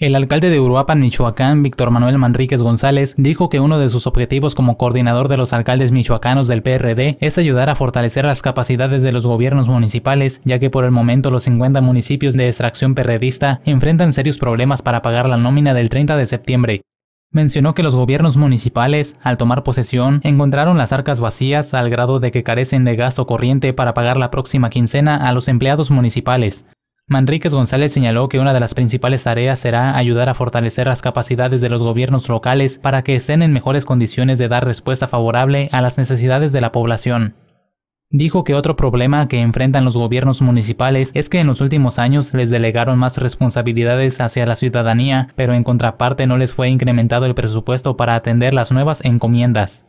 El alcalde de Uruapan, Michoacán, Víctor Manuel Manríquez González, dijo que uno de sus objetivos como coordinador de los alcaldes michoacanos del PRD es ayudar a fortalecer las capacidades de los gobiernos municipales, ya que por el momento los 50 municipios de extracción perredista enfrentan serios problemas para pagar la nómina del 30 de septiembre. Mencionó que los gobiernos municipales, al tomar posesión, encontraron las arcas vacías al grado de que carecen de gasto corriente para pagar la próxima quincena a los empleados municipales. Manríquez González señaló que una de las principales tareas será ayudar a fortalecer las capacidades de los gobiernos locales para que estén en mejores condiciones de dar respuesta favorable a las necesidades de la población. Dijo que otro problema que enfrentan los gobiernos municipales es que en los últimos años les delegaron más responsabilidades hacia la ciudadanía, pero en contraparte no les fue incrementado el presupuesto para atender las nuevas encomiendas.